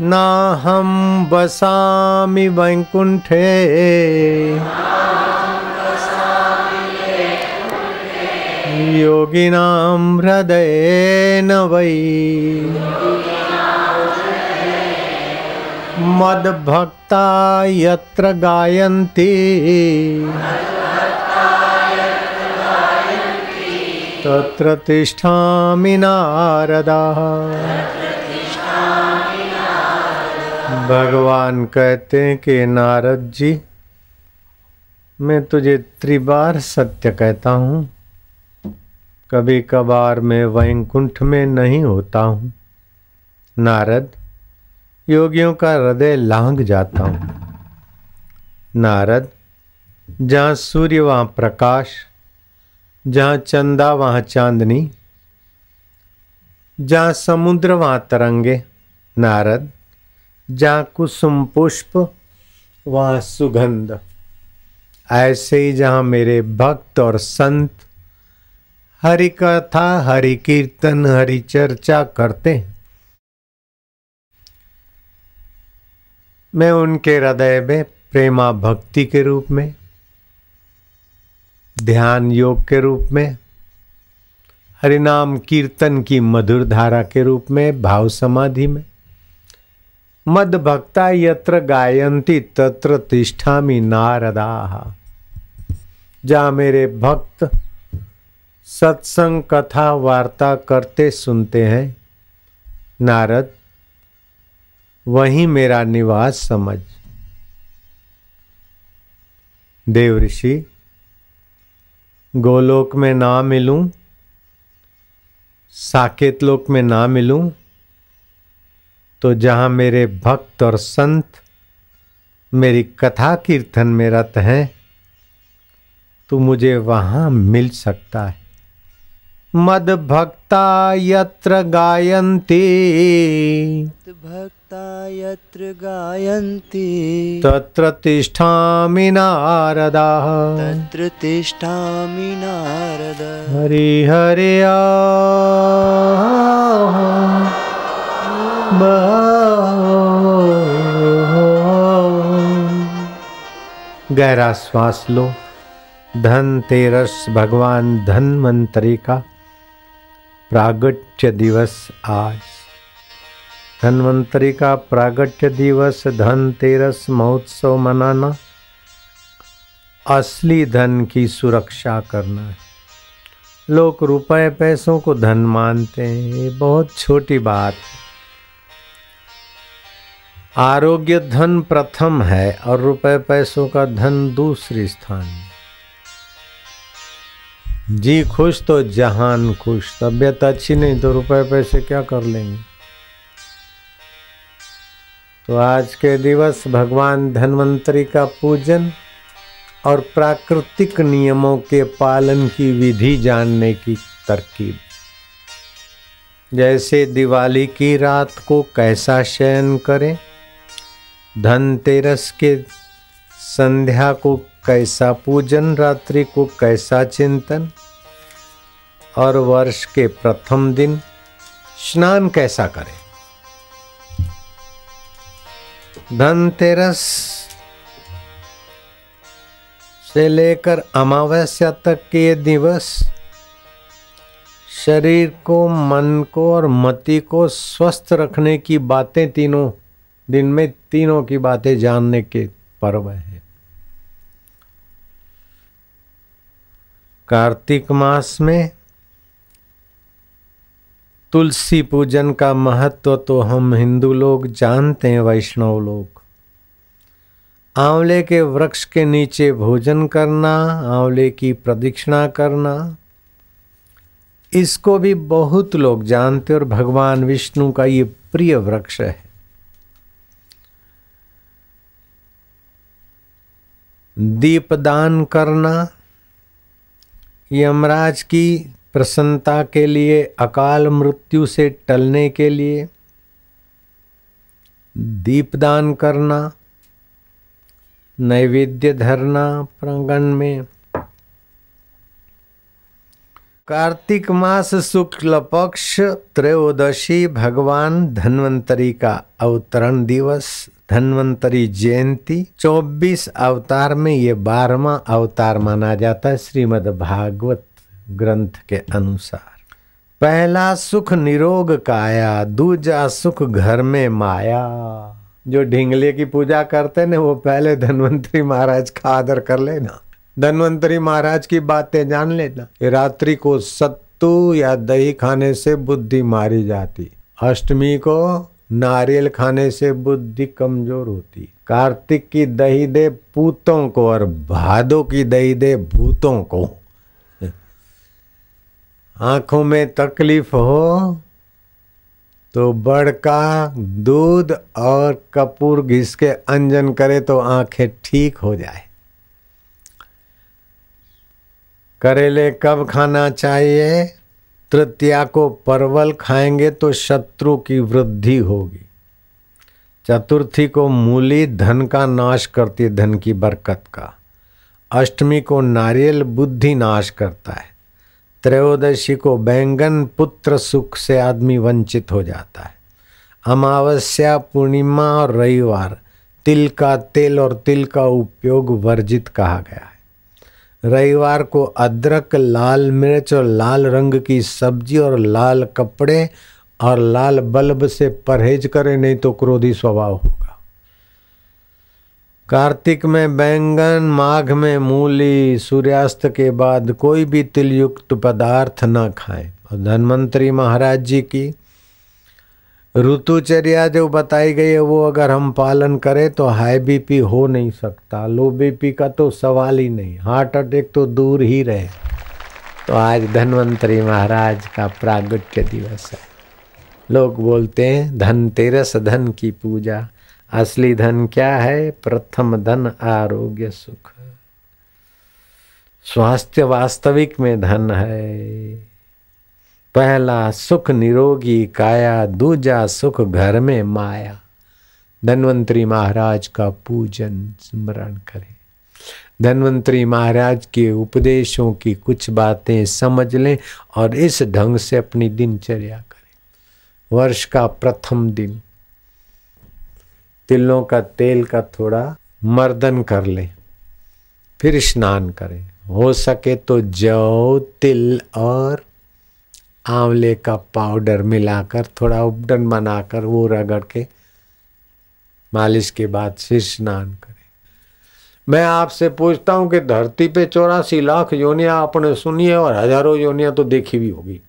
नाहं वसामि वैकुण्ठे योगिनां हृदयेन वै मद्भक्ता यत्र गायन्ति तत्र तिष्ठामि नारदा भगवान कहते हैं कि नारद जी मैं तुझे त्रिबार सत्य कहता हूँ कभी कभार मैं वैकुंठ में नहीं होता हूँ नारद योगियों का हृदय लांग जाता हूँ नारद जहाँ सूर्य वहाँ प्रकाश जहाँ चंदा वहाँ चांदनी जहाँ समुद्र वहाँ तरंगे नारद जहाँ कुसुम पुष्प वहाँ सुगंध ऐसे ही जहाँ मेरे भक्त और संत हरि कथा हरि कीर्तन हरि चर्चा करते हैं मैं उनके हृदय में प्रेमा भक्ति के रूप में ध्यान योग के रूप में हरिनाम कीर्तन की मधुर धारा के रूप में भाव समाधि में मदभक्ता यत्र गायंती तत्र तिष्ठामी नारदा जहाँ मेरे भक्त सत्संग कथा वार्ता करते सुनते हैं नारद वहीं मेरा निवास समझ देव ऋषि गोलोक में ना मिलूं साकेत लोक में ना मिलूं तो जहाँ मेरे भक्त और संत मेरी कथा कीर्तन में रत हैं तो मुझे वहाँ मिल सकता है मद भक्ता यत्र गायन्ति भक्ता यत्र गायन्ति तत्र तिष्ठामि नारदा तत्र तिष्ठामि नारदा हरि हरे आ गहरा श्वास लो धन तेरस भगवान धनवंतरी का प्रागट्य दिवस आज धनवंतरी का प्रागट्य दिवस धनतेरस महोत्सव मनाना असली धन की सुरक्षा करना है लोग रुपए पैसों को धन मानते हैं ये बहुत छोटी बात है आरोग्य धन प्रथम है और रुपए पैसों का धन दूसरे स्थान जी खुश तो जहान खुश तबीयत अच्छी नहीं तो रुपए पैसे क्या कर लेंगे तो आज के दिवस भगवान धन्वंतरी का पूजन और प्राकृतिक नियमों के पालन की विधि जानने की तरकीब जैसे दिवाली की रात को कैसा शयन करें धनतेरस के संध्या को कैसा पूजन रात्रि को कैसा चिंतन और वर्ष के प्रथम दिन स्नान कैसा करें धनतेरस से लेकर अमावस्या तक के ये दिवस शरीर को मन को और मति को स्वस्थ रखने की बातें तीनों दिन में तीनों की बातें जानने के पर्व है कार्तिक मास में तुलसी पूजन का महत्व तो हम हिंदू लोग जानते हैं वैष्णव लोग आंवले के वृक्ष के नीचे भोजन करना आंवले की प्रदक्षिणा करना इसको भी बहुत लोग जानते और भगवान विष्णु का ये प्रिय वृक्ष है दीपदान करना यमराज की प्रसन्नता के लिए अकाल मृत्यु से टलने के लिए दीपदान करना नैवेद्य धरना प्रांगण में कार्तिक मास शुक्ल पक्ष त्रयोदशी भगवान धन्वंतरी का अवतरण दिवस धन्वंतरी जयंती 24 अवतार में ये बारहवा अवतार माना जाता है श्रीमद् भागवत ग्रंथ के अनुसार पहला सुख निरोग काया दूजा सुख घर में माया जो ढिंगले की पूजा करते ना वो पहले धन्वंतरी महाराज का आदर कर लेना धनवंतरी महाराज की बातें जान लेना रात्रि को सत्तू या दही खाने से बुद्धि मारी जाती अष्टमी को नारियल खाने से बुद्धि कमजोर होती कार्तिक की दही दे पूतों को और भादों की दही दे भूतों को आंखों में तकलीफ हो तो बड़का दूध और कपूर घिस के अंजन करे तो आंखें ठीक हो जाए करेले कब खाना चाहिए तृतीया को परवल खाएंगे तो शत्रु की वृद्धि होगी चतुर्थी को मूली धन का नाश करती है धन की बरकत का अष्टमी को नारियल बुद्धि नाश करता है त्रयोदशी को बैंगन पुत्र सुख से आदमी वंचित हो जाता है अमावस्या पूर्णिमा और रविवार तिल का तेल और तिल का उपयोग वर्जित कहा गया है रविवार को अदरक लाल मिर्च और लाल रंग की सब्जी और लाल कपड़े और लाल बल्ब से परहेज करें नहीं तो क्रोधी स्वभाव होगा कार्तिक में बैंगन माघ में मूली सूर्यास्त के बाद कोई भी तिलयुक्त पदार्थ ना खाएं और धनवंतरी महाराज जी की ऋतुचर्या जो बताई गई है वो अगर हम पालन करें तो हाई बीपी हो नहीं सकता लो बीपी का तो सवाल ही नहीं हार्ट अटैक तो दूर ही रहे तो आज धनवंतरी महाराज का प्रागट्य दिवस है लोग बोलते हैं धनतेरस धन की पूजा असली धन क्या है प्रथम धन आरोग्य सुख स्वास्थ्य वास्तविक में धन है पहला सुख निरोगी काया दूजा सुख घर में माया धनवंतरी महाराज का पूजन स्मरण करें धनवंतरी महाराज के उपदेशों की कुछ बातें समझ लें और इस ढंग से अपनी दिनचर्या करें वर्ष का प्रथम दिन तिलों का तेल का थोड़ा मर्दन कर लें फिर स्नान करें हो सके तो जौ तिल और आंवले का पाउडर मिलाकर थोड़ा उपडन बनाकर वो रगड़ के मालिश के बाद फिर स्नान करें मैं आपसे पूछता हूं कि धरती पे चौरासी लाख योनिया आपने सुनी है और हजारों योनिया तो देखी भी होगी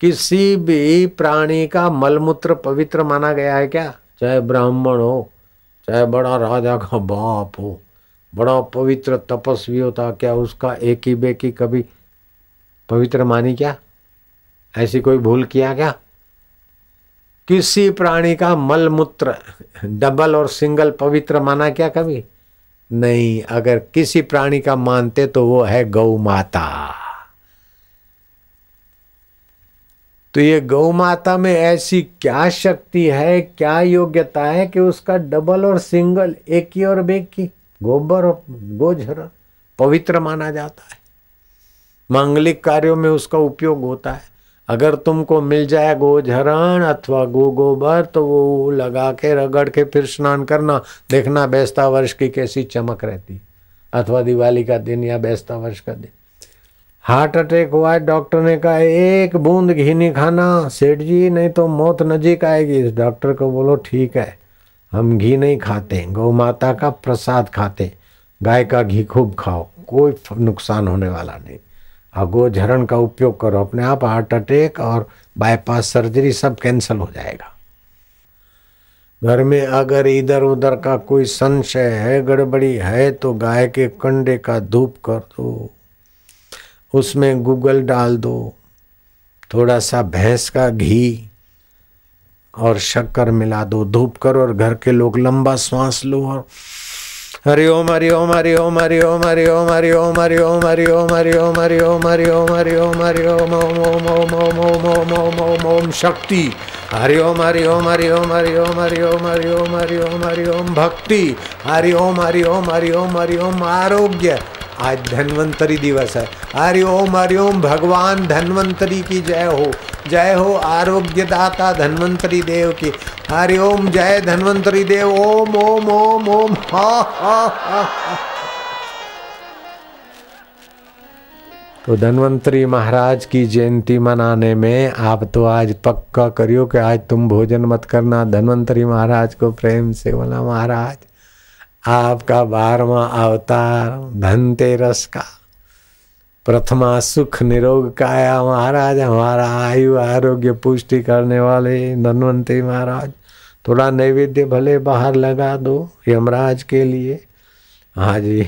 किसी भी प्राणी का मलमूत्र पवित्र माना गया है क्या चाहे ब्राह्मण हो चाहे बड़ा राजा का बाप हो बड़ा पवित्र तपस्वी होता क्या उसका एक ही बेकी कभी पवित्र मानी क्या ऐसी कोई भूल किया क्या किसी प्राणी का मल मूत्र डबल और सिंगल पवित्र माना क्या कभी नहीं अगर किसी प्राणी का मानते तो वो है गौ माता तो ये गौ माता में ऐसी क्या शक्ति है क्या योग्यता है कि उसका डबल और सिंगल एक ही और बेक की गोबर और गोझर पवित्र माना जाता है मांगलिक कार्यों में उसका उपयोग होता है अगर तुमको मिल जाए गोझरण अथवा गो गोबर तो वो लगा के रगड़ के फिर स्नान करना देखना बेस्ता वर्ष की कैसी चमक रहती अथवा दिवाली का दिन या बेस्ता वर्ष का दिन हार्ट अटैक हुआ है डॉक्टर ने कहा एक बूंद घी नहीं खाना सेठ जी नहीं तो मौत नजीक आएगी इस डॉक्टर को बोलो ठीक है हम घी नहीं खाते गौ माता का प्रसाद खाते गाय का घी खूब खाओ कोई नुकसान होने वाला नहीं अगोझरण का उपयोग करो अपने आप हार्ट अटैक और बाईपास सर्जरी सब कैंसिल हो जाएगा घर में अगर इधर उधर का कोई संशय है गड़बड़ी है तो गाय के कंडे का धूप कर दो उसमें गूगल डाल दो थोड़ा सा भैंस का घी और शक्कर मिला दो धूप करो और घर के लोग लंबा सांस लो और हरि ओम हरि ओम हरि ओम हरि ओम हरि ओम हरि ओम हरि ओम हरि ओम हरि ओम हरि ओम हरि ओम हरि ओम हरि ओम ओम ओम ओम ओम ओम ओम ओम ओम ओम शक्ति हरि ओम हरि ओम हरि ओम हरि ओम हरि ओम हरि ओम हरि ओम हरि ओम भक्ति हरि ओम हरि ओम हरि ओम हरि ओम आरोग्य आज धन्वंतरी दिवस है हरि ओम हरि ओम भगवान धन्वंतरी की जय हो जय हो आरोग्यदाता धन्वंतरी देव की हरि ओम जय धन्वंतरी देव ओम ओम ओम ओम हा हा तो धन्वंतरी महाराज की जयंती मनाने में आप तो आज पक्का करियो कि आज तुम भोजन मत करना धन्वंतरी महाराज को प्रेम से बोला महाराज आपका बारवा अवतार धनतेरस का प्रथमा सुख निरोग काया महाराज हमारा आयु आरोग्य पुष्टि करने वाले धनवंती महाराज थोड़ा नैवेद्य भले बाहर लगा दो यमराज के लिए हाँ जी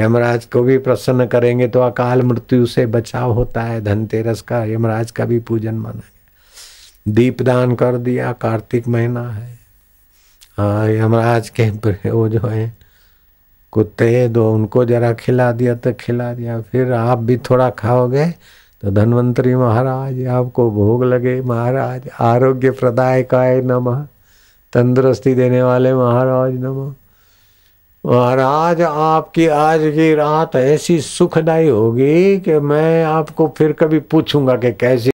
यमराज को भी प्रसन्न करेंगे तो अकाल मृत्यु से बचाव होता है धनतेरस का यमराज का भी पूजन माना गया दीपदान कर दिया कार्तिक महीना है हाँ यमराज के वो जो है कुत्ते दो उनको जरा खिला दिया तो खिला दिया फिर आप भी थोड़ा खाओगे तो धनवंतरी महाराज आपको भोग लगे महाराज आरोग्य प्रदाय काय नम तंदुरुस्ती देने वाले महाराज नम महाराज आपकी आज की रात ऐसी सुखदायी होगी कि मैं आपको फिर कभी पूछूंगा कि कैसी